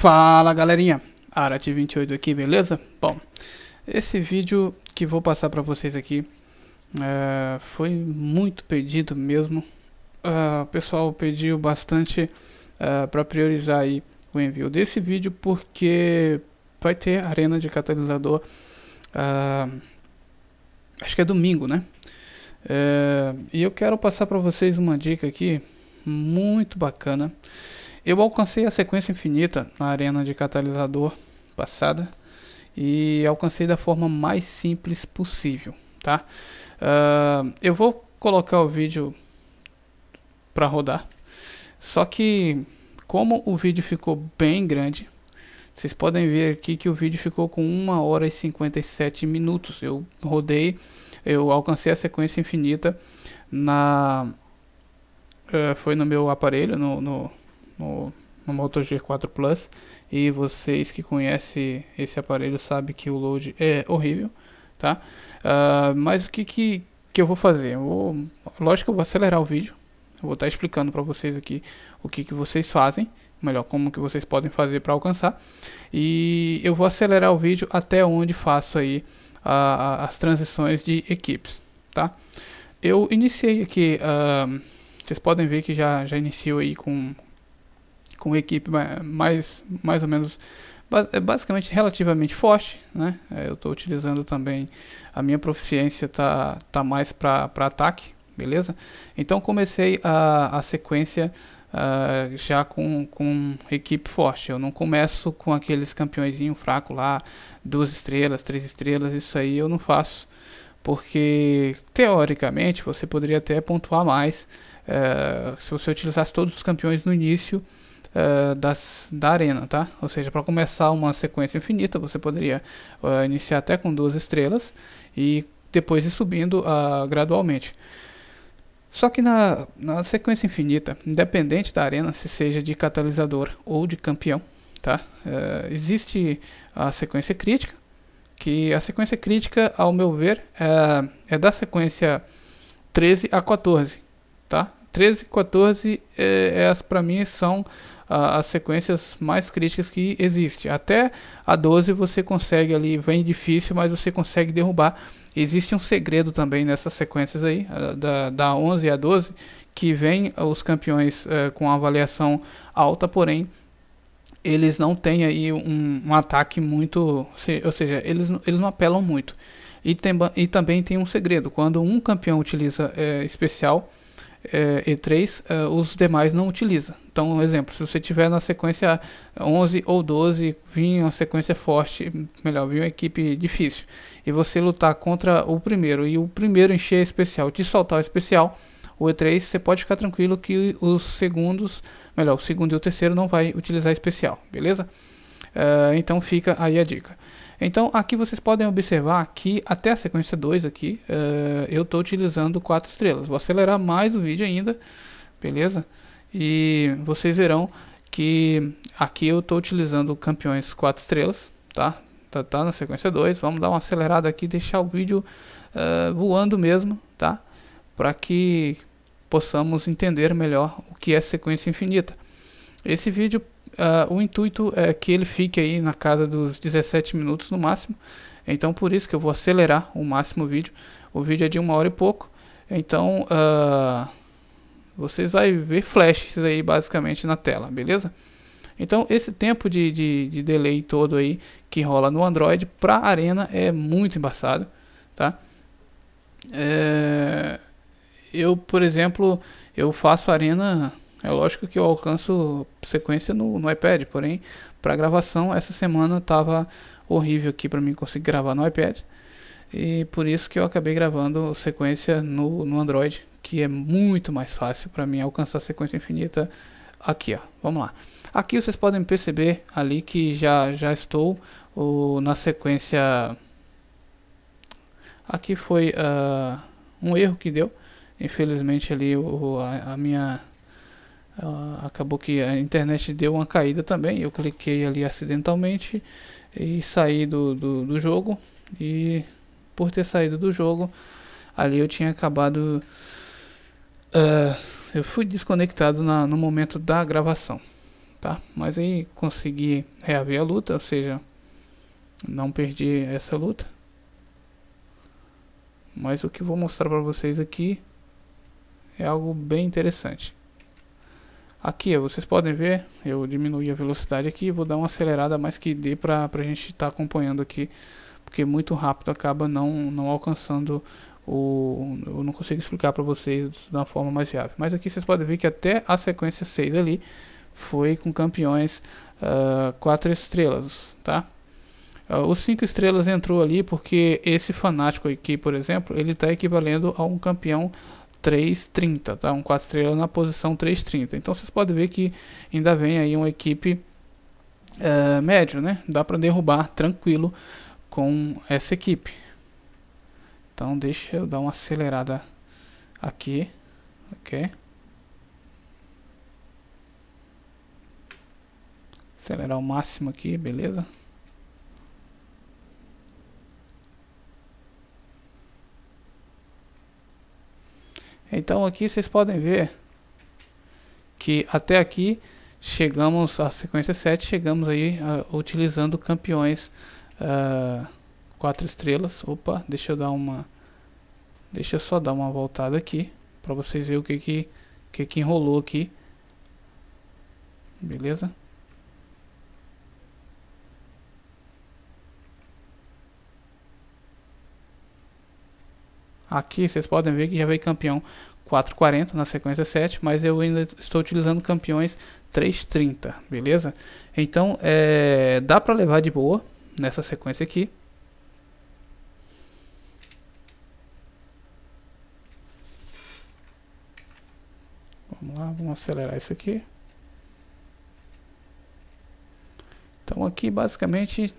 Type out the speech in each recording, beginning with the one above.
Fala galerinha, Arati28 aqui, beleza? Bom, esse vídeo que vou passar para vocês aqui é, foi muito pedido mesmo. É, o pessoal pediu bastante é, para priorizar aí o envio desse vídeo porque vai ter arena de catalisador, é, acho que é domingo, né? É, e eu quero passar para vocês uma dica aqui muito bacana eu alcancei a sequência infinita na arena de catalisador passada e alcancei da forma mais simples possível, tá? Uh, eu vou colocar o vídeo para rodar, só que como o vídeo ficou bem grande, vocês podem ver aqui que o vídeo ficou com 1 hora e 57 minutos. Eu rodei, eu alcancei a sequência infinita na uh, foi no meu aparelho, no, no no, no Moto G4 Plus e vocês que conhecem esse aparelho sabem que o load é horrível, tá? Uh, mas o que, que, que eu vou fazer? Eu vou, lógico que eu vou acelerar o vídeo, eu vou estar explicando para vocês aqui o que, que vocês fazem, melhor, como que vocês podem fazer para alcançar. E eu vou acelerar o vídeo até onde faço aí a, a, as transições de equipes, tá? Eu iniciei aqui, uh, vocês podem ver que já, já iniciou aí com com equipe mais, mais ou menos é basicamente relativamente forte, né? É, eu estou utilizando também a minha proficiência tá tá mais para ataque, beleza? Então comecei a, a sequência uh, já com, com equipe forte. Eu não começo com aqueles campeõezinho fraco lá, duas estrelas, três estrelas, isso aí eu não faço porque teoricamente você poderia até pontuar mais uh, se você utilizasse todos os campeões no início uh, das, da arena, tá? Ou seja, para começar uma sequência infinita, você poderia uh, iniciar até com duas estrelas e depois ir subindo uh, gradualmente. Só que na, na sequência infinita, independente da arena, se seja de catalisador ou de campeão, tá? Eh, existe a sequência crítica, que a sequência crítica, ao meu ver, é, é da sequência 13 a 14, tá? 13 e 14 é, é para mim são as sequências mais críticas que existe. Até a 12 você consegue ali, vem difícil, mas você consegue derrubar. Existe um segredo também nessas sequências aí, da, da 11 a 12, que vem eh, os campeões eh, com avaliação alta, porém eles não têm aí um, um ataque muito, ou seja, eles, eles não apelam muito. E, tem, e também tem um segredo, quando um campeão utiliza eh, especial, é, E3, é, os demais não utilizam. Então, um exemplo, se você tiver na sequência 11 ou 12, vinha uma sequência forte, melhor, vir uma equipe difícil, e você lutar contra o primeiro, e o primeiro encher especial, te soltar o especial, o E3, você pode ficar tranquilo que os segundos, melhor, o segundo e o terceiro não vai utilizar especial, beleza? É, então fica aí a dica. Então aqui vocês podem observar que até a sequência 2 aqui uh, eu estou utilizando 4 estrelas. Vou acelerar mais o vídeo ainda, beleza? E vocês verão que aqui eu estou utilizando campeões 4 estrelas, tá? tá? Tá, na sequência 2, vamos dar uma acelerada aqui, deixar o vídeo uh, voando mesmo, tá? Para que possamos entender melhor o que é sequência infinita. Esse vídeo Uh, o intuito é que ele fique aí na casa dos 17 minutos no máximo. Então por isso que eu vou acelerar o máximo o vídeo. O vídeo é de uma hora e pouco. Então uh, vocês vão ver flashes aí basicamente na tela, beleza? Então esse tempo de, de, de delay todo aí que rola no Android para Arena é muito embaçado, tá? É, eu, por exemplo, eu faço Arena é lógico que eu alcanço sequência no, no iPad, porém, para gravação, essa semana estava horrível aqui para mim conseguir gravar no iPad. E por isso que eu acabei gravando sequência no, no Android, que é muito mais fácil para mim alcançar sequência infinita aqui, ó. Vamos lá. Aqui vocês podem perceber ali que já, já estou o, na sequência... Aqui foi uh, um erro que deu. Infelizmente ali o, a, a minha uh, acabou que a internet deu uma caída também. Eu cliquei ali acidentalmente e saí do, do, do jogo. E por ter saído do jogo, ali eu tinha acabado. Uh, eu fui desconectado na, no momento da gravação, tá? Mas aí consegui reaver a luta, ou seja, não perdi essa luta. Mas o que vou mostrar para vocês aqui é algo bem interessante. Aqui, vocês podem ver, eu diminuí a velocidade aqui, vou dar uma acelerada mais que dê para a gente estar tá acompanhando aqui, porque muito rápido acaba não, não alcançando o... Eu não consigo explicar para vocês da forma mais viável. Mas aqui vocês podem ver que até a sequência 6 ali foi com campeões 4 ah, estrelas, tá? Uh, os 5 estrelas entrou ali porque esse fanático aqui, por exemplo, ele está equivalendo a um campeão 3,30, tá? Um 4 estrelas na posição 3,30. Então vocês podem ver que ainda vem aí uma equipe uh, médio, né? Dá para derrubar tranquilo com essa equipe. Então deixa eu dar uma acelerada aqui, ok? Acelerar o máximo aqui, beleza? Então aqui vocês podem ver que até aqui chegamos à sequência 7, chegamos aí uh, utilizando campeões uh, ah, 4 estrelas. Opa, deixa eu dar uma deixa eu só dar uma voltada aqui para vocês verem o que que, que que enrolou aqui. Beleza? Aqui vocês podem ver que já veio campeão 440 na sequência 7, mas eu ainda estou utilizando campeões 330, beleza? Então, é, dá para levar de boa nessa sequência aqui. Vamos lá, vamos acelerar isso aqui. Então aqui basicamente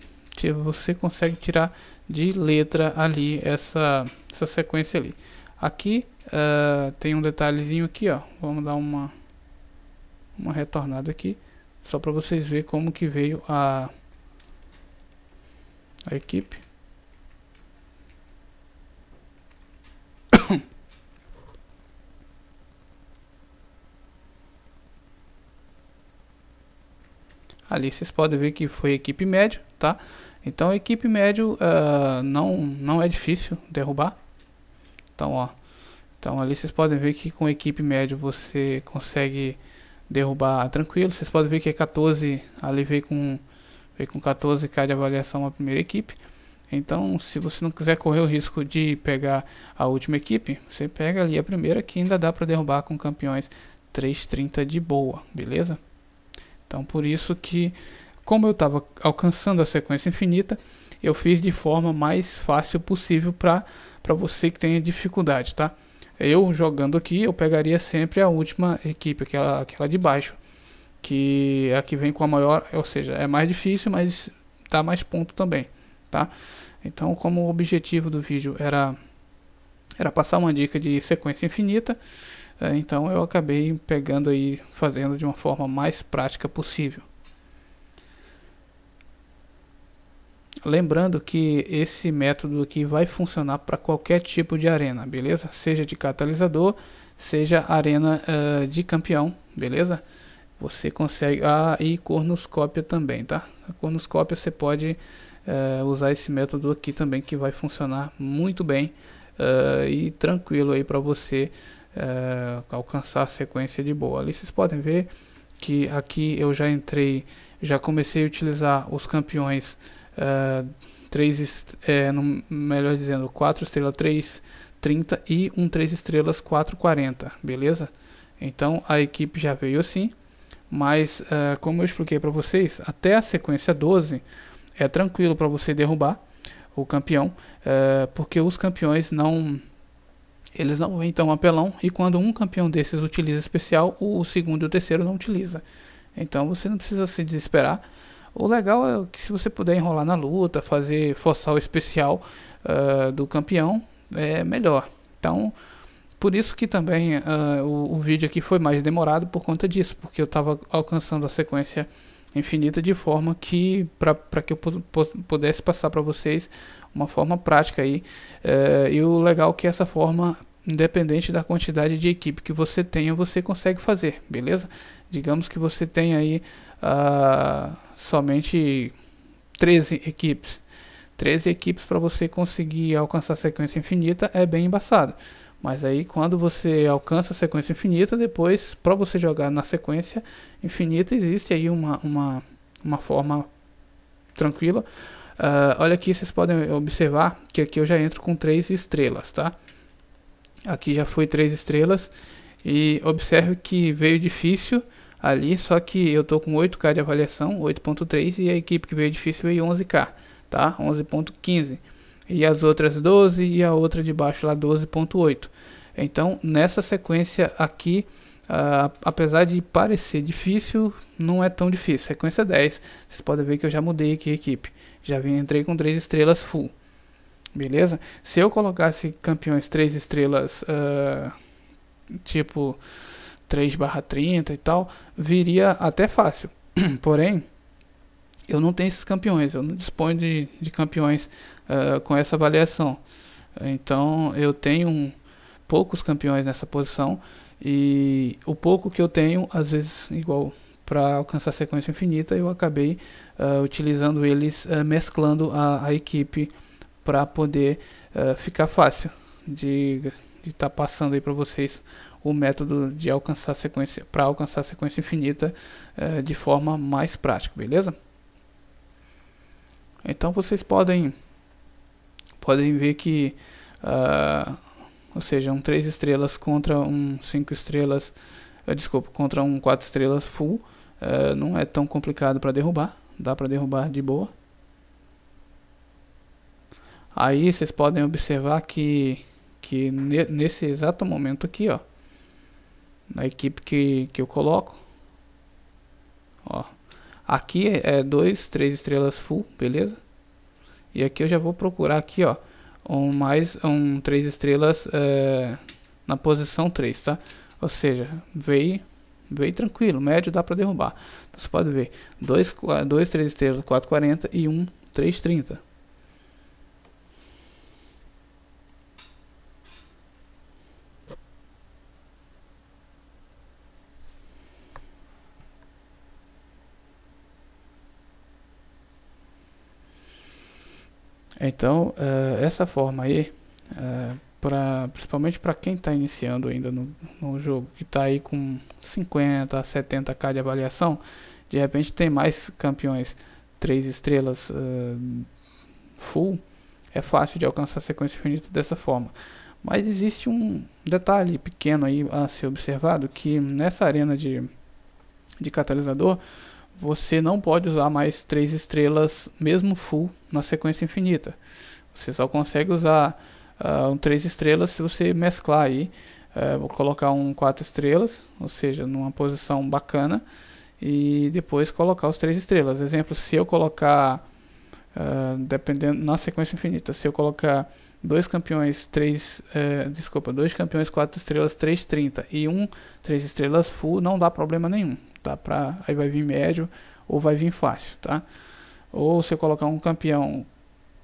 você consegue tirar de letra ali essa, essa sequência ali. Aqui uh, tem um detalhezinho aqui, ó. Vamos dar uma, uma retornada aqui, só para vocês verem como que veio a, a equipe. Ali vocês podem ver que foi equipe média, tá? Então equipe médio uh, não, não é difícil derrubar. Então, ó, então ali vocês podem ver que com equipe médio você consegue derrubar tranquilo. Vocês podem ver que é 14, ali veio com, veio com 14k de avaliação a primeira equipe. Então, se você não quiser correr o risco de pegar a última equipe, você pega ali a primeira que ainda dá para derrubar com campeões 330 de boa, beleza? Então, por isso que como eu estava alcançando a sequência infinita, eu fiz de forma mais fácil possível para você que tenha dificuldade, tá? Eu jogando aqui, eu pegaria sempre a última equipe, aquela, aquela de baixo, que é a que vem com a maior, ou seja, é mais difícil, mas dá mais ponto também, tá? Então, como o objetivo do vídeo era era passar uma dica de sequência infinita, é, então eu acabei pegando aí, fazendo de uma forma mais prática possível. Lembrando que esse método aqui vai funcionar para qualquer tipo de arena, beleza? Seja de catalisador, seja arena uh, de campeão, beleza? Você consegue... Ah, e cornoscópia também, tá? A cornoscópia você pode uh, usar esse método aqui também, que vai funcionar muito bem uh, e tranquilo aí para você alcançar a sequência de boa. Ali vocês podem ver que aqui eu já entrei, já comecei a utilizar os campeões é, três, é, no, melhor dizendo, 4 estrela 330 e um 3 estrelas 440, beleza? Então a equipe já veio assim, mas uh, como eu expliquei para vocês, até a sequência 12 é tranquilo para você derrubar o campeão, uh, porque os campeões não eles não vêm tão apelão e quando um campeão desses utiliza especial, o segundo e o terceiro não utiliza. Então você não precisa se desesperar. O legal é que se você puder enrolar na luta, fazer forçar o especial uh, do campeão, é melhor. Então, por isso que também uh, o, o, vídeo aqui foi mais demorado por conta disso, porque eu estava alcançando a sequência infinita de forma que para que eu pudesse passar para vocês uma forma prática aí. Uh, e o legal é que essa forma independente da quantidade de equipe que você tenha, você consegue fazer, beleza? Digamos que você tenha aí uh, somente 13 equipes. 13 equipes para você conseguir alcançar a sequência infinita é bem embaçado. Mas aí quando você alcança a sequência infinita, depois para você jogar na sequência infinita existe aí uma, uma, uma forma tranquila. Uh, olha aqui, vocês podem observar que aqui eu já entro com três estrelas, tá? Aqui já foi três estrelas e observe que veio difícil, ali, só que eu tô com 8K de avaliação, 8.3, e a equipe que veio difícil veio 11K, tá? 11.15. E as outras 12 e a outra de baixo lá 12.8. Então, nessa sequência aqui, uh, apesar de parecer difícil, não é tão difícil. Sequência 10, vocês podem ver que eu já mudei aqui a equipe. Já vim, entrei com 3 estrelas full. Beleza? Se eu colocasse campeões 3 estrelas, uh, tipo 3 barra 30 e tal, viria até fácil. Porém, eu não tenho esses campeões, eu não disponho de, de campeões uh, com essa avaliação. Então eu tenho poucos campeões nessa posição e o pouco que eu tenho, às vezes igual para alcançar a sequência infinita, eu acabei uh, utilizando eles, uh, mesclando a, a equipe para poder ficar fácil de estar tá passando aí para vocês o método de alcançar sequência para alcançar sequência infinita é, de forma mais prática, beleza? Então vocês podem podem ver que, uh, ou seja, um 3 estrelas contra um 5 estrelas, eh, desculpa, contra um 4 estrelas full, uh, não é tão complicado para derrubar, dá para derrubar de boa. Aí vocês podem observar que, que nesse exato momento aqui, ó, na equipe que, que eu coloco. Ó, aqui é 2, é 3 estrelas full, beleza? E aqui eu já vou procurar aqui, ó, um mais um 3 estrelas é, na posição 3, tá? Ou seja, veio, veio tranquilo, médio dá para derrubar. Então, você pode ver, 2, 2 3 estrelas, 4,40 e 1, um, 3,30. Então, eh, essa forma aí, eh, pra, principalmente para quem está iniciando ainda no, no jogo, que está aí com 50, 70k de avaliação, de repente tem mais campeões 3 estrelas eh, full, é fácil de alcançar a sequência infinita dessa forma. Mas existe um detalhe pequeno aí a ser observado, que nessa arena de, de catalisador, você não pode usar mais três estrelas, mesmo full, na sequência infinita. Você só consegue usar uh, um três estrelas se você mesclar aí. Uh, vou colocar um quatro estrelas, ou seja, numa posição bacana, e depois colocar os três estrelas. Exemplo, se eu colocar, uh, dependendo na sequência infinita, se eu colocar dois campeões três eh, desculpa dois campeões quatro estrelas trinta e um três estrelas full não dá problema nenhum tá? Pra, aí vai vir médio ou vai vir fácil, tá? Ou você colocar um campeão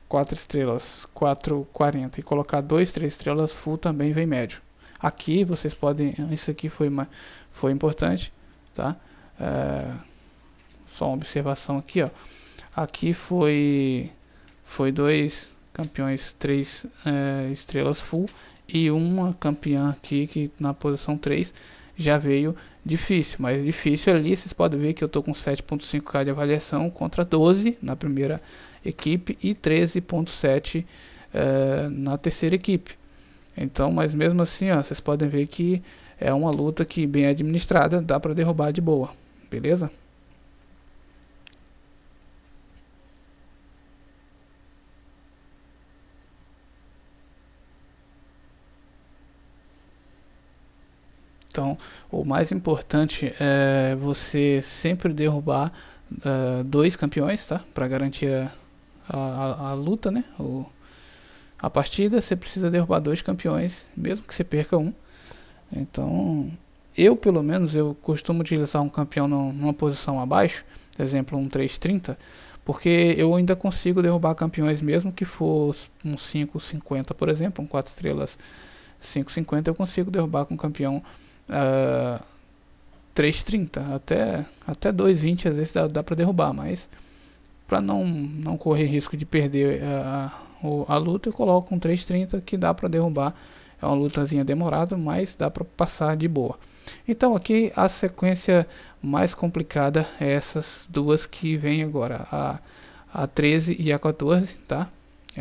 4 estrelas, 4,40 e colocar 2, 3 estrelas full também vem médio. Aqui vocês podem, isso aqui foi uma, foi importante, tá? É, só uma observação aqui, ó. Aqui foi foi dois campeões três é, estrelas full e uma campeã aqui que na posição 3 já veio difícil, mas difícil ali, vocês podem ver que eu estou com 7.5k de avaliação contra 12 na primeira equipe e 13.7 eh, na terceira equipe. Então, mas mesmo assim, ó, vocês podem ver que é uma luta que bem administrada dá para derrubar de boa, beleza? Então, o mais importante é você sempre derrubar uh, dois campeões, tá? Para garantir a, a, a, luta, né? O, a partida, você precisa derrubar dois campeões, mesmo que você perca um. Então, eu pelo menos, eu costumo utilizar um campeão numa posição abaixo, exemplo, um 330, porque eu ainda consigo derrubar campeões mesmo que for um 550, por exemplo, um 4 estrelas 550, eu consigo derrubar com um campeão Uh, ah, 3,30 até, até 2,20 às vezes dá, dá para derrubar, mas para não, não correr risco de perder a, a luta, eu coloco um 3,30 que dá para derrubar. É uma lutazinha demorada, mas dá para passar de boa. Então aqui a sequência mais complicada é essas duas que vem agora, a, a 13 e a 14, tá?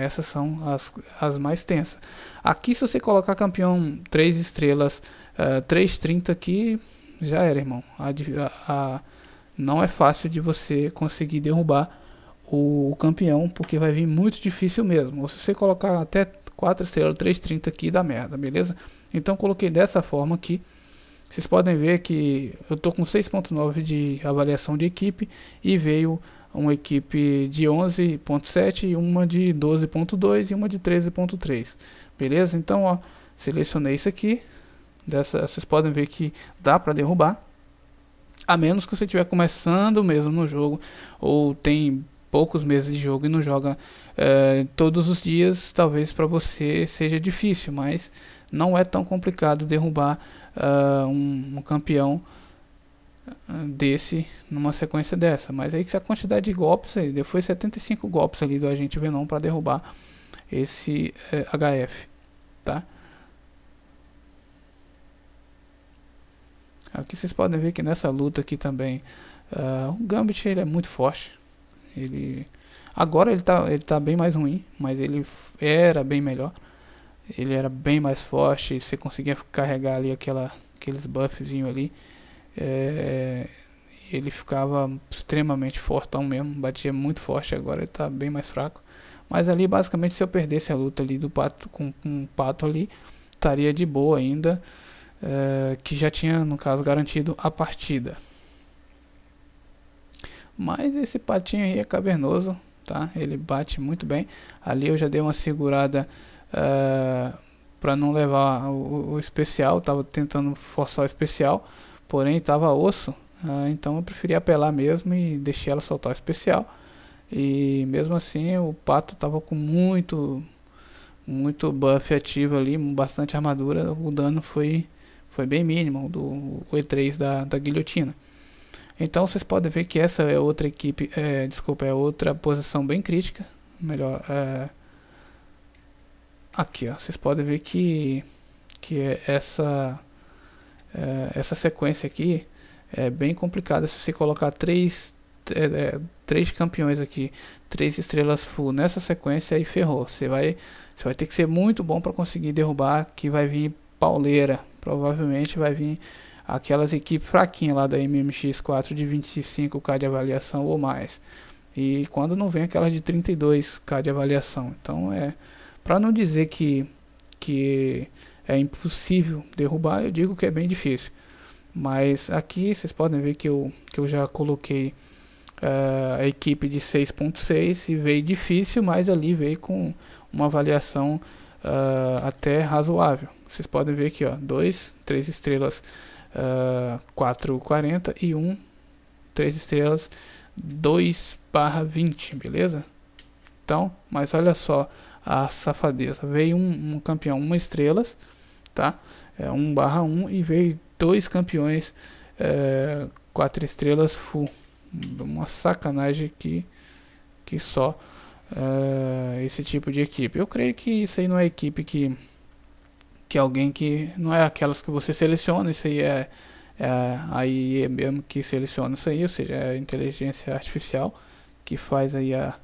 Essas são as, as mais tensas. Aqui, se você colocar campeão 3 estrelas, uh, eh, 330 aqui, já era, irmão. A, a, a, não é fácil de você conseguir derrubar o, o, campeão, porque vai vir muito difícil mesmo. Ou se você colocar até 4 estrelas, 330 aqui, dá merda, beleza? Então, coloquei dessa forma aqui. Vocês podem ver que eu tô com 6.9 de avaliação de equipe e veio uma equipe de 11.7 uma de 12.2 e uma de 13.3 beleza então ó selecionei isso aqui dessa vocês podem ver que dá para derrubar a menos que você estiver começando mesmo no jogo ou tem poucos meses de jogo e não joga eh, todos os dias talvez para você seja difícil mas não é tão complicado derrubar uh, um, um campeão desse numa sequência dessa. Mas aí que a quantidade de golpes aí, depois 75 golpes ali do agente Venom para derrubar esse é, eh, HF, tá? Aqui vocês podem ver que nessa luta aqui também uh, o Gambit ele é muito forte. Ele agora ele tá ele tá bem mais ruim, mas ele era bem melhor. Ele era bem mais forte, você conseguia carregar ali aquela aqueles buffzinho ali. É, ele ficava extremamente fortão mesmo, batia muito forte, agora ele tá bem mais fraco. Mas ali basicamente se eu perdesse a luta ali do pato com, com o pato ali, estaria de boa ainda, é, que já tinha no caso garantido a partida. Mas esse patinho aí é cavernoso, tá? Ele bate muito bem. Ali eu já dei uma segurada uh, é, para não levar o, o especial, tava tentando forçar o especial porém estava osso, ah, então eu preferi apelar mesmo e deixei ela soltar o especial. E mesmo assim o pato estava com muito muito buff ativo ali, bastante armadura, o dano foi foi bem mínimo do E3 da, da guilhotina. Então vocês podem ver que essa é outra equipe, é, desculpa, é outra posição bem crítica, melhor é, aqui, ó, vocês podem ver que que essa é, essa sequência aqui é bem complicada. Se você colocar três, é, é, três campeões aqui, três estrelas full nessa sequência, aí ferrou. Você vai, você vai ter que ser muito bom para conseguir derrubar, que vai vir pauleira. Provavelmente vai vir aquelas equipes fraquinhas lá da MMX4 de 25k de avaliação ou mais. E quando não vem aquelas de 32k de avaliação. Então é para não dizer que que é impossível derrubar, eu digo que é bem difícil. Mas aqui vocês podem ver que eu, que eu já coloquei uh, a equipe de 6.6 e veio difícil, mas ali veio com uma avaliação uh, até razoável. Vocês podem ver aqui, ó, 2, 3 estrelas, uh, eh, 4,40 e 1, um, 3 estrelas, 2 barra 20, beleza? Então, mas olha só a safadeza. Veio um, um campeão, uma estrelas, tá? É, 1 barra 1 e veio dois campeões, é, quatro estrelas full. Uma sacanagem que, que só é, esse tipo de equipe. Eu creio que isso aí não é equipe que, que alguém que. Não é aquelas que você seleciona, isso aí é, é a IE mesmo que seleciona isso aí, ou seja, é a inteligência artificial que faz aí a,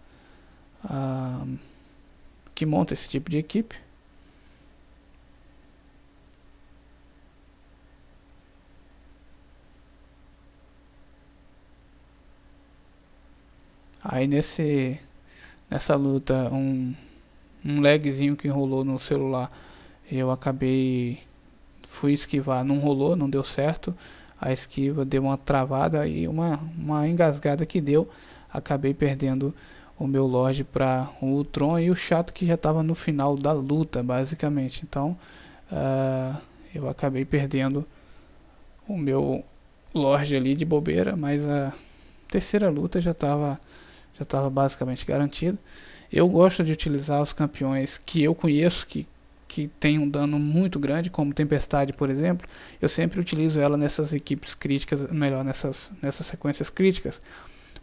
a que monta esse tipo de equipe. Aí nesse nessa luta um um lagzinho que enrolou no celular, eu acabei fui esquivar, não rolou, não deu certo. A esquiva deu uma travada e uma uma engasgada que deu, acabei perdendo o meu Lorde para o Ultron e o chato que já estava no final da luta, basicamente. Então uh, eu acabei perdendo o meu Lorde ali de bobeira, mas a terceira luta já estava já tava basicamente garantida. Eu gosto de utilizar os campeões que eu conheço, que, que tem um dano muito grande, como Tempestade, por exemplo. Eu sempre utilizo ela nessas equipes críticas, melhor, nessas, nessas sequências críticas.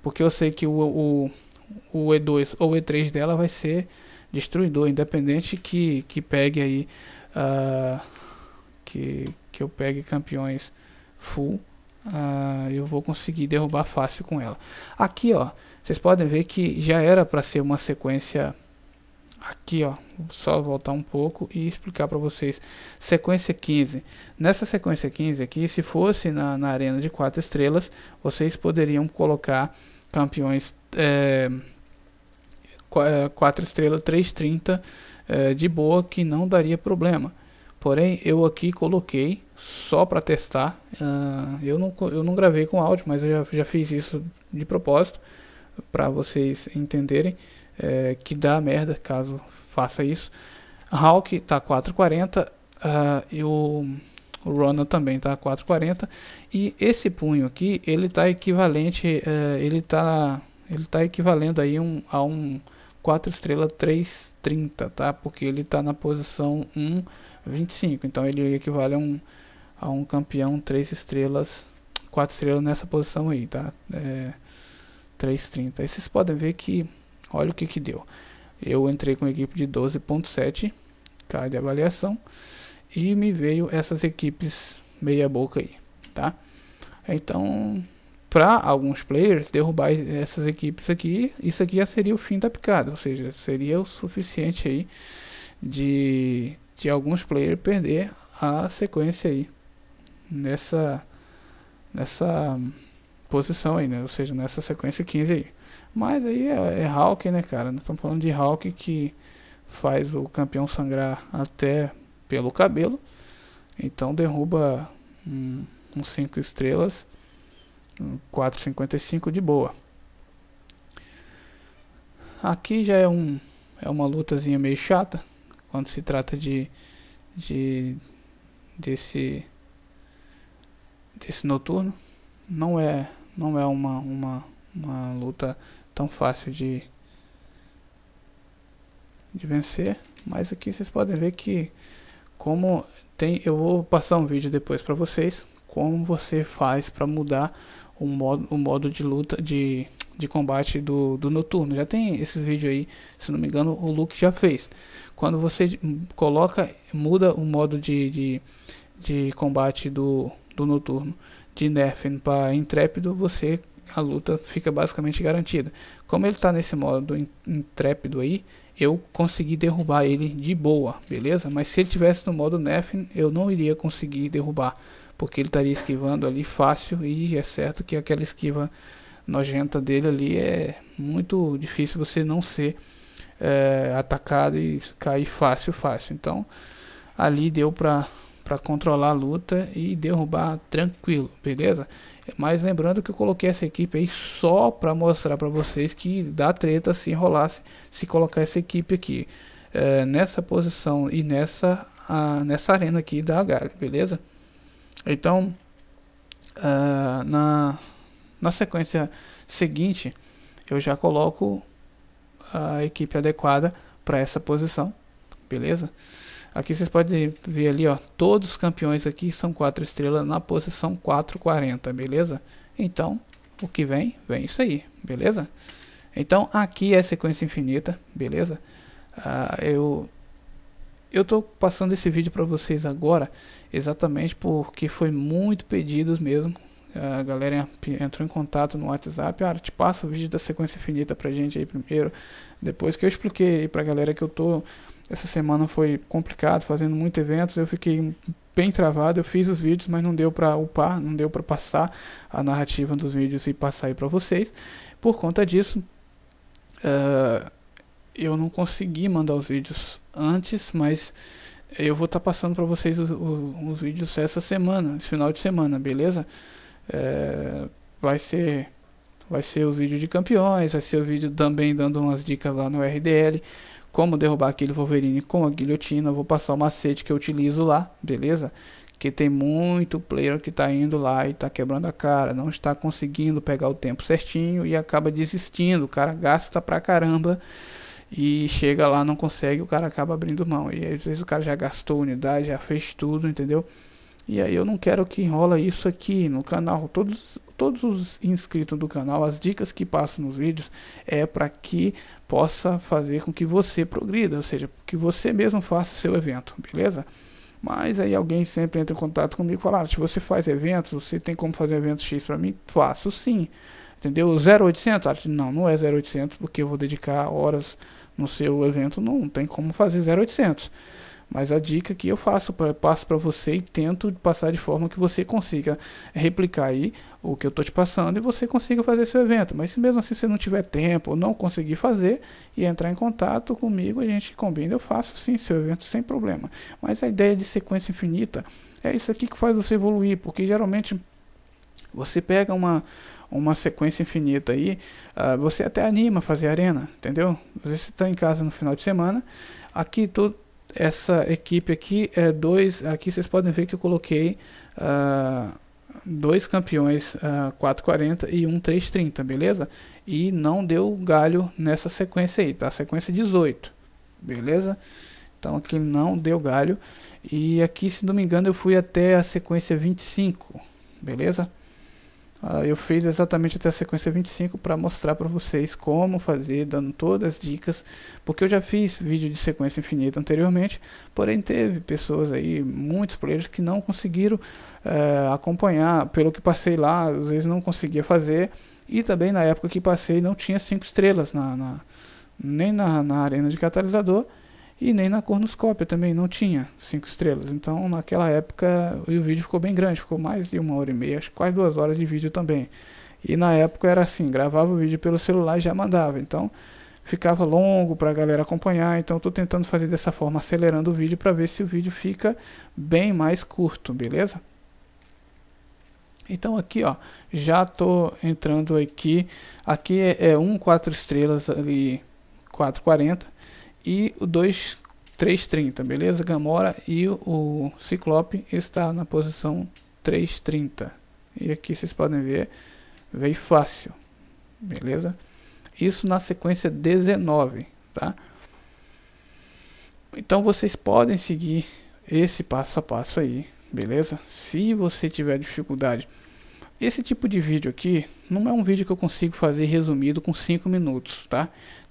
Porque eu sei que o, o o E2 ou E3 dela vai ser destruidor, independente que, que pegue aí uh, que, que eu pegue campeões full, uh, eu vou conseguir derrubar fácil com ela. Aqui, ó, vocês podem ver que já era para ser uma sequência aqui, ó, só voltar um pouco e explicar para vocês. Sequência 15. Nessa sequência 15 aqui, se fosse na, na arena de 4 estrelas, vocês poderiam colocar campeões é, 4 é, estrelas 330 é, de boa que não daria problema. Porém, eu aqui coloquei só para testar. Uh, eu, não, eu não gravei com áudio, mas eu já, já fiz isso de propósito para vocês entenderem é, que dá merda caso faça isso. Hawk tá 440 uh, e o o Ronan também está 4,40. E esse punho aqui, ele está equivalente, é, ele está ele tá equivalendo aí um, a um 4 estrela 3,30, tá? Porque ele está na posição 1,25. Então ele equivale a um, a um campeão 3 estrelas, 4 estrelas nessa posição aí, tá? É, eh, 3,30. E vocês podem ver que, olha o que que deu. Eu entrei com a equipe de 12,7k tá? de avaliação e me veio essas equipes meia boca aí, tá? Então, para alguns players derrubar essas equipes aqui, isso aqui já seria o fim da picada, ou seja, seria o suficiente aí de de alguns players perder a sequência aí nessa nessa posição aí, né? Ou seja, nessa sequência 15 aí. Mas aí é, é Hawk, né, cara? Nós estamos falando de Hawk que faz o campeão sangrar até pelo cabelo. Então derruba um, uns 5 estrelas, 4,55 de boa. Aqui já é, um, é uma lutazinha meio chata quando se trata de, de desse desse noturno. Não é não é uma, uma, uma luta tão fácil de de vencer, mas aqui vocês podem ver que como tem, eu vou passar um vídeo depois para vocês como você faz para mudar o modo, o modo de luta de, de combate do, do noturno. Já tem esse vídeo aí, se não me engano, o Luke já fez. Quando você coloca, muda o modo de, de, de combate do, do noturno de Nerfen para Intrépido, você a luta fica basicamente garantida. Como ele está nesse modo intrépido aí, eu consegui derrubar ele de boa, beleza? Mas se ele tivesse no modo Nefin, eu não iria conseguir derrubar, porque ele estaria esquivando ali fácil e é certo que aquela esquiva nojenta dele ali é muito difícil você não ser é, atacado e cair fácil, fácil. Então ali deu para para controlar a luta e derrubar tranquilo, beleza? Mas lembrando que eu coloquei essa equipe aí só para mostrar para vocês que dá treta se enrolasse, se colocar essa equipe aqui é, nessa posição e nessa, a, nessa arena aqui da Galho, beleza? Então, uh, na, na sequência seguinte, eu já coloco a equipe adequada para essa posição, beleza? Aqui vocês podem ver ali, ó, todos os campeões aqui são 4 estrelas na posição 440, beleza? Então, o que vem, vem isso aí, beleza? Então, aqui é sequência infinita, beleza? Ah, eu eu tô passando esse vídeo para vocês agora exatamente porque foi muito pedido mesmo. A galera entrou em contato no WhatsApp, ah, te passa o vídeo da sequência infinita pra gente aí primeiro. Depois que eu expliquei pra galera que eu tô essa semana foi complicado, fazendo muitos eventos, eu fiquei bem travado, eu fiz os vídeos, mas não deu para upar, não deu para passar a narrativa dos vídeos e passar aí para vocês. Por conta disso, uh, eu não consegui mandar os vídeos antes, mas eu vou estar tá passando para vocês os, os, os, vídeos essa semana, esse final de semana, beleza? É, vai ser vai ser os vídeos de campeões, vai ser o vídeo também dando umas dicas lá no RDL, como derrubar aquele Wolverine com a guilhotina. Eu vou passar o macete que eu utilizo lá, beleza? Que tem muito player que tá indo lá e tá quebrando a cara, não está conseguindo pegar o tempo certinho e acaba desistindo. O cara gasta pra caramba e chega lá, não consegue, o cara acaba abrindo mão. E às vezes o cara já gastou unidade, já fez tudo, entendeu? E aí eu não quero que enrola isso aqui no canal. Todos, todos os inscritos do canal, as dicas que passo nos vídeos é para que possa fazer com que você progrida, ou seja, que você mesmo faça seu evento, beleza? Mas aí alguém sempre entra em contato comigo e fala, se você faz eventos, você tem como fazer um evento X para mim? Faço sim. Entendeu? 0800, Art? Não, não é 0800, porque eu vou dedicar horas no seu evento, não tem como fazer 0800. Mas a dica que eu faço, pra, passo para você e tento passar de forma que você consiga replicar aí o que eu estou te passando e você consiga fazer seu evento. Mas se mesmo assim você não tiver tempo ou não conseguir fazer e entrar em contato comigo, a gente combina, eu faço sim seu evento sem problema. Mas a ideia de sequência infinita é isso aqui que faz você evoluir, porque geralmente você pega uma, uma sequência infinita aí, uh, você até anima a fazer arena, entendeu? Às vezes você está em casa no final de semana, aqui tudo essa equipe aqui é dois. Aqui vocês podem ver que eu coloquei uh, dois campeões uh, ah, 440 e um 330, beleza? E não deu galho nessa sequência aí, tá? Sequência 18, beleza? Então aqui não deu galho. E aqui, se não me engano, eu fui até a sequência 25, beleza? Ah, eu fiz exatamente até a sequência 25 para mostrar para vocês como fazer, dando todas as dicas, porque eu já fiz vídeo de sequência infinita anteriormente, porém teve pessoas aí, muitos players que não conseguiram eh, acompanhar, pelo que passei lá, às vezes não conseguia fazer, e também na época que passei não tinha 5 estrelas na, na nem na, na arena de catalisador, e nem na cornoscópia também não tinha cinco estrelas. Então naquela época o vídeo ficou bem grande, ficou mais de uma hora e meia, acho que quase duas horas de vídeo também. E na época era assim, gravava o vídeo pelo celular e já mandava. Então ficava longo para a galera acompanhar. Então estou tentando fazer dessa forma, acelerando o vídeo para ver se o vídeo fica bem mais curto, beleza? Então aqui ó, já estou entrando aqui. Aqui é, 1, é um quatro estrelas ali 440 e o 2330, beleza? Gamora e o Ciclope está na posição 330. E aqui vocês podem ver, veio fácil, beleza? Isso na sequência 19, tá? Então vocês podem seguir esse passo a passo aí, beleza? Se você tiver dificuldade, esse tipo de vídeo aqui não é um vídeo que eu consigo fazer resumido com 5 minutos, tá?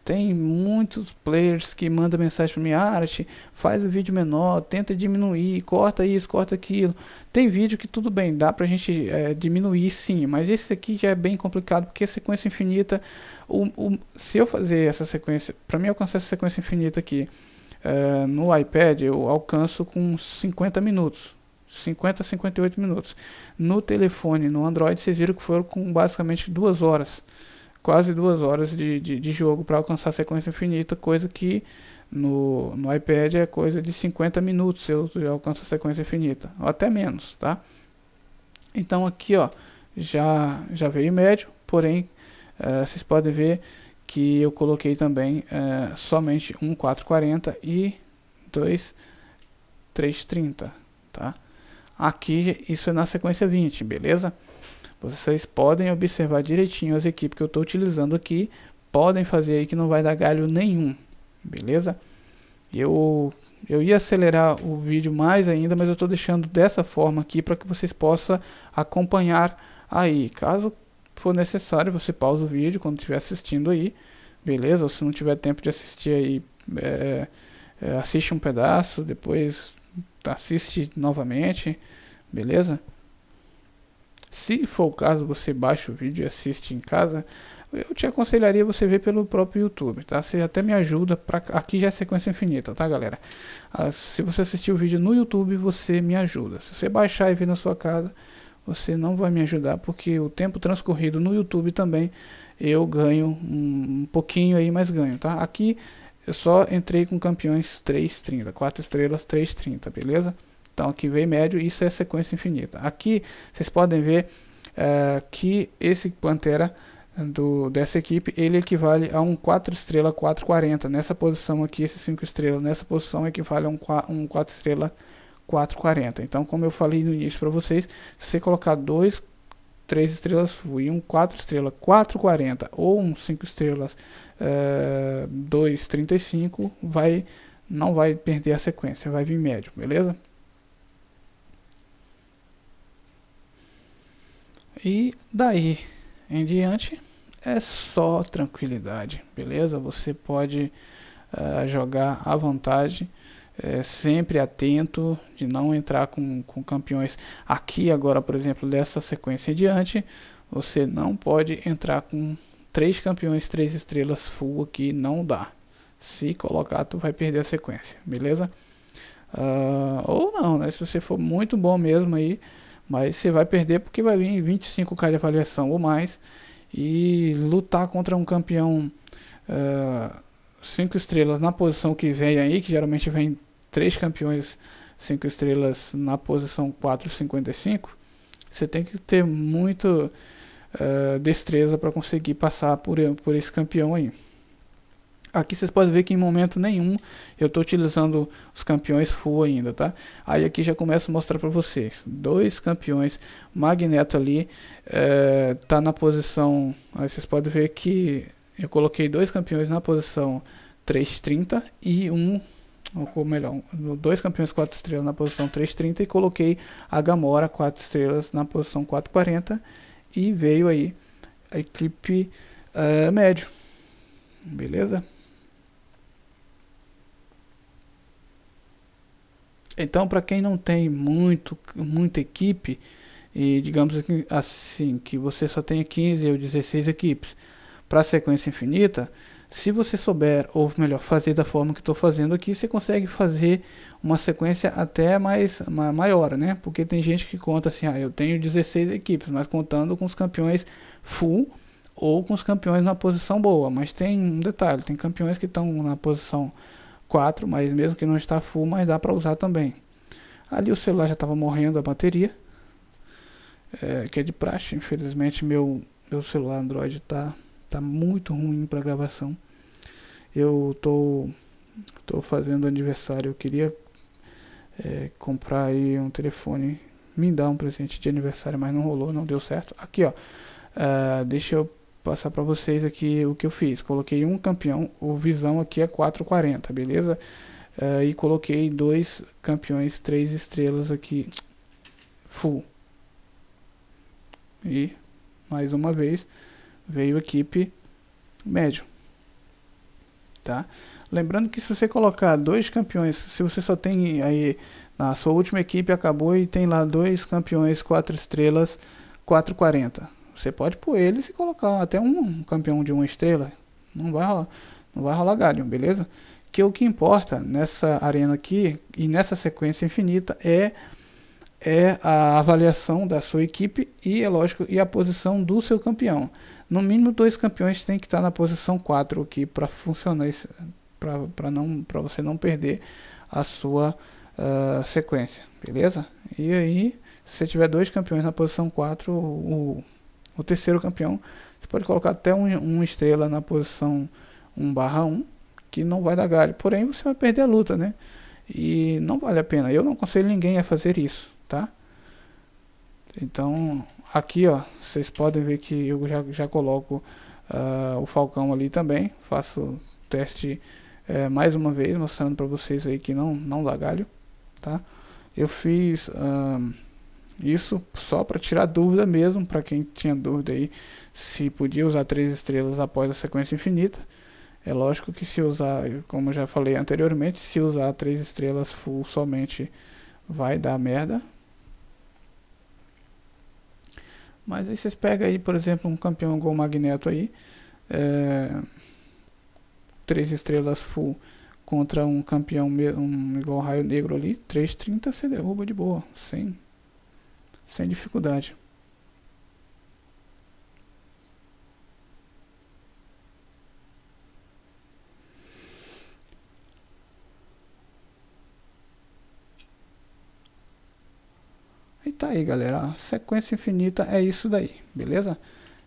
Tem muitos players que mandam mensagem para mim, arte faz o vídeo menor, tenta diminuir, corta isso, corta aquilo. Tem vídeo que tudo bem, dá pra gente é, diminuir sim, mas esse aqui já é bem complicado, porque a sequência infinita, o, o, se eu fazer essa sequência, para mim alcançar essa sequência infinita aqui, é, no iPad eu alcanço com 50 minutos, 50 a 58 minutos. No telefone, no Android, vocês viram que foram com basicamente duas horas quase duas horas de, de, de jogo para alcançar a sequência infinita, coisa que no, no iPad é coisa de 50 minutos eu alcanço a sequência infinita, ou até menos, tá? Então aqui ó, já, já veio médio, porém uh, vocês podem ver que eu coloquei também uh, somente um 440 e dois 330, tá? Aqui isso é na sequência 20, beleza? Vocês podem observar direitinho as equipes que eu estou utilizando aqui. Podem fazer aí que não vai dar galho nenhum. Beleza? Eu, eu ia acelerar o vídeo mais ainda, mas eu estou deixando dessa forma aqui para que vocês possam acompanhar aí. Caso for necessário, você pausa o vídeo quando estiver assistindo aí. Beleza? Ou se não tiver tempo de assistir aí, é, é, assiste um pedaço, depois assiste novamente. Beleza? Se for o caso, você baixa o vídeo e assiste em casa. Eu te aconselharia você ver pelo próprio YouTube, tá? Você até me ajuda para aqui já é sequência infinita, tá, galera? Ah, se você assistir o vídeo no YouTube, você me ajuda. Se você baixar e ver na sua casa, você não vai me ajudar porque o tempo transcorrido no YouTube também eu ganho um, um pouquinho aí, mais ganho, tá? Aqui eu só entrei com campeões 330, 4 estrelas 330, beleza? Então aqui vem médio, isso é sequência infinita. Aqui vocês podem ver é, que esse Pantera do, dessa equipe, ele equivale a um 4 estrela 440. Nessa posição aqui, esse 5 estrela nessa posição equivale a um, um 4 estrela 440. Então, como eu falei no início para vocês, se você colocar 2, 3 estrelas e um 4 estrela 440 ou um 5 estrelas uh, eh, 235 vai não vai perder a sequência, vai vir médio, beleza? E daí em diante é só tranquilidade, beleza? Você pode uh, jogar à vontade, é, sempre atento de não entrar com, com campeões aqui agora, por exemplo, dessa sequência em diante. Você não pode entrar com três campeões, três estrelas full aqui, não dá. Se colocar, tu vai perder a sequência, beleza? Uh, ou não, né? Se você for muito bom mesmo aí, mas você vai perder porque vai vir 25k de avaliação ou mais. E lutar contra um campeão 5 uh, eh, estrelas na posição que vem aí, que geralmente vem 3 campeões 5 estrelas na posição 4,55, você tem que ter muito uh, destreza para conseguir passar por, por esse campeão aí. Aqui vocês podem ver que em momento nenhum eu estou utilizando os campeões full ainda, tá? Aí aqui já começo a mostrar para vocês. Dois campeões, Magneto ali, é, tá na posição... Aí vocês podem ver que eu coloquei dois campeões na posição 330 e um... Ou melhor, dois campeões 4 estrelas na posição 330 e coloquei a Gamora 4 estrelas na posição 440 e veio aí a equipe uh, médio. Beleza? Então, para quem não tem muito, muita equipe, e digamos assim, que você só tenha 15 ou 16 equipes para a sequência infinita, se você souber, ou melhor, fazer da forma que estou fazendo aqui, você consegue fazer uma sequência até mais maior, né? Porque tem gente que conta assim, ah, eu tenho 16 equipes, mas contando com os campeões full ou com os campeões na posição boa. Mas tem um detalhe, tem campeões que estão na posição 4, mas mesmo que não está full, mas dá para usar também. Ali o celular já estava morrendo a bateria, é, que é de praxe. Infelizmente meu meu celular Android está tá muito ruim para gravação. Eu tô tô fazendo aniversário, eu queria é, comprar aí um telefone, me dar um presente de aniversário, mas não rolou, não deu certo. Aqui ó, uh, deixa eu passar para vocês aqui o que eu fiz. Coloquei um campeão, o visão aqui é 4,40, beleza? Uh, e coloquei dois campeões, três estrelas aqui, full. E, mais uma vez, veio equipe médio. Tá? Lembrando que se você colocar dois campeões, se você só tem aí na sua última equipe acabou e tem lá dois campeões, quatro estrelas, 440. Você pode pôr eles e colocar até um campeão de uma estrela. Não vai rolar, não vai rolar Gallion, beleza? Que é o que importa nessa arena aqui e nessa sequência infinita é é a avaliação da sua equipe e, é lógico, e a posição do seu campeão. No mínimo, dois campeões têm que estar na posição 4 aqui para funcionar, para não para você não perder a sua uh, sequência, beleza? E aí, se você tiver dois campeões na posição 4, o, o terceiro campeão, você pode colocar até um, uma estrela na posição 1 barra 1, que não vai dar galho. Porém, você vai perder a luta, né? E não vale a pena. Eu não aconselho ninguém a fazer isso, tá? Então, aqui, ó, vocês podem ver que eu já, já coloco uh, o Falcão ali também. Faço teste uh, mais uma vez, mostrando para vocês aí que não, não dá galho, tá? Eu fiz... Uh, isso só para tirar dúvida mesmo, para quem tinha dúvida aí se podia usar três estrelas após a sequência infinita. É lógico que se usar, como já falei anteriormente, se usar três estrelas full somente vai dar merda. Mas aí vocês pegam aí, por exemplo, um campeão Gol Magneto aí, é, três estrelas full contra um campeão um igual Raio Negro ali, 330 você derruba de boa, sem sem dificuldade. E tá aí, galera. A sequência infinita é isso daí, beleza?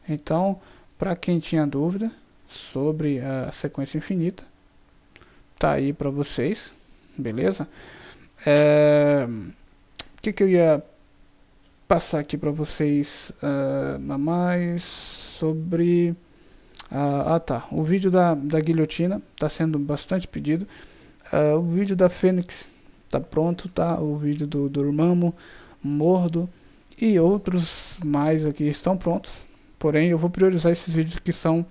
Então, para quem tinha dúvida sobre a sequência infinita, tá aí para vocês, beleza? É... O que, que eu ia passar aqui para vocês uh, mais sobre. Uh, ah, tá. O vídeo da, da guilhotina está sendo bastante pedido. Uh, o vídeo da Fênix está pronto, tá? O vídeo do Dormammu, Mordo e outros mais aqui estão prontos. Porém, eu vou priorizar esses vídeos que são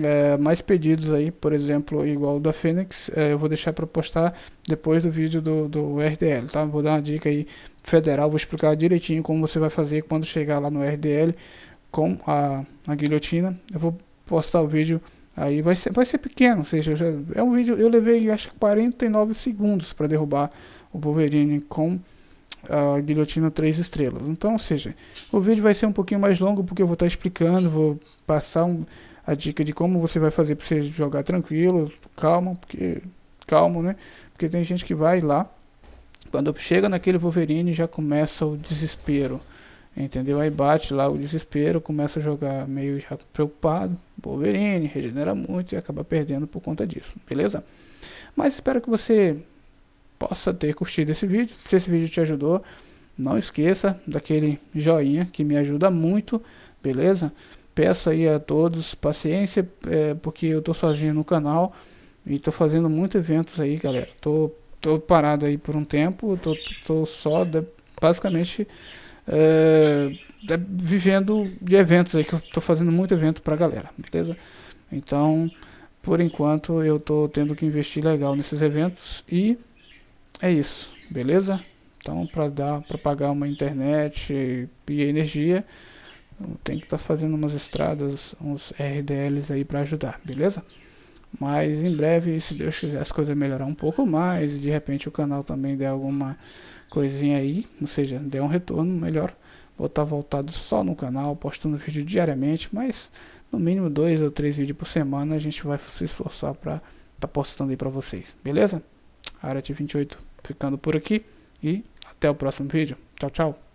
é, mais pedidos aí, por exemplo, igual o da Fênix, é, eu vou deixar para postar depois do vídeo do, do RDL, tá? Vou dar uma dica aí federal, vou explicar direitinho como você vai fazer quando chegar lá no RDL com a, a guilhotina. Eu vou postar o vídeo aí, vai ser, vai ser pequeno, ou seja, já, é um vídeo, eu levei acho que 49 segundos para derrubar o Wolverine com a guilhotina 3 estrelas. Então, ou seja, o vídeo vai ser um pouquinho mais longo porque eu vou estar tá explicando, vou passar um a dica de como você vai fazer para você jogar tranquilo, calmo, porque calmo, né? Porque tem gente que vai lá, quando chega naquele Wolverine já começa o desespero, entendeu? Aí bate lá o desespero, começa a jogar meio já preocupado, Wolverine regenera muito e acaba perdendo por conta disso, beleza? Mas espero que você possa ter curtido esse vídeo. Se esse vídeo te ajudou, não esqueça daquele joinha que me ajuda muito, beleza? Peço aí a todos paciência, é, porque eu tô sozinho no canal e tô fazendo muitos eventos aí, galera. Tô, tô parado aí por um tempo, tô, tô só de, basicamente é, de, vivendo de eventos aí, que eu tô fazendo muito evento pra galera, beleza? Então, por enquanto eu tô tendo que investir legal nesses eventos e é isso, beleza? Então, para dar para pagar uma internet e energia, tem que estar tá fazendo umas estradas, uns RDLs aí para ajudar, beleza? Mas em breve, se Deus quiser, as coisas melhorar um pouco mais, e de repente o canal também der alguma coisinha aí, ou seja, der um retorno melhor, vou estar tá voltado só no canal, postando vídeo diariamente, mas no mínimo dois ou três vídeos por semana a gente vai se esforçar para estar tá postando aí para vocês, beleza? de 28 ficando por aqui e até o próximo vídeo. Tchau, tchau.